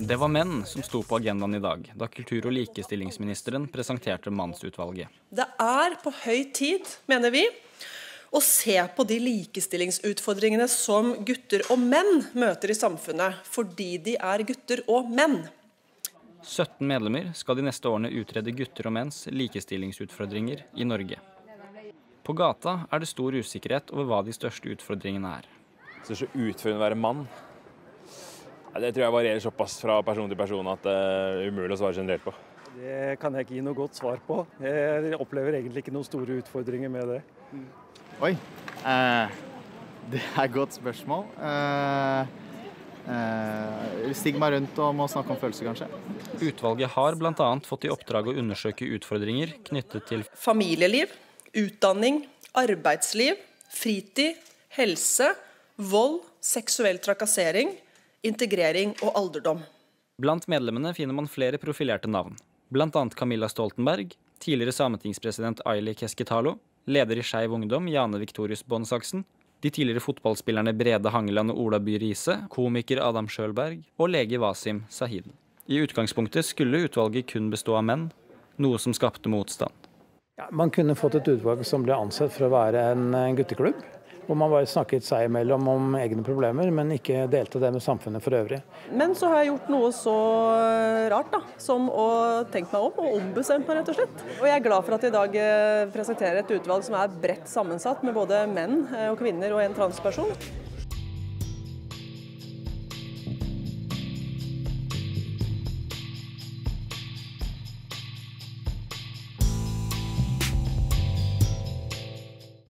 Det var menn som sto på agendaen i dag da kultur- og likestillingsministeren presenterte Mannsutvalget. Det er på høy tid, mener vi, å se på de likestillingsutfordringene som gutter og menn møter i samfunnet, fordi de er gutter og menn. 17 medlemmer skal de neste årene utrede gutter og menns likestillingsutfordringer i Norge. På gata er det stor usikkerhet over hva de største utfordringene er. Det er så utfordrende å være mann. Det tror jeg varierer såpass fra person til person at det eh, er umulig å svare generelt på. Det kan jeg ikke gi noe godt svar på. Jeg opplever egentlig ikke noen store utfordringer med det. Mm. Oi. Eh, det er et godt spørsmål. Eh, Eh, stig meg rundt og må snakke om følelser, kanskje. Utvalget har bl.a. fått i oppdrag å undersøke utfordringer knyttet til familieliv, utdanning, arbeidsliv, fritid, helse, vold, seksuell trakassering, integrering og alderdom. Blant medlemmene finner man flere profilerte navn, bl.a. Camilla Stoltenberg, tidligere sametingspresident Aili Keskitalo, leder i Skeiv Ungdom Jane Victorius Bonsaksen, de tidligere fotballspillerne Brede Hangeland og Ola By Riise, komiker Adam Sjølberg og lege Wasim Sahiden. I utgangspunktet skulle utvalget kun bestå av menn, noe som skapte motstand. Ja, man kunne fått et utvalg som ble ansett for å være en gutteklubb. Hvor man bare snakket seg imellom om egne problemer, men ikke delte det med samfunnet for øvrig. Men så har jeg gjort noe så eh, rart da, som å tenke meg om og ombestemt meg, rett og slett. Og jeg er glad for at jeg i dag eh, presenterer et utvalg som er bredt sammensatt, med både menn eh, og kvinner og en transperson.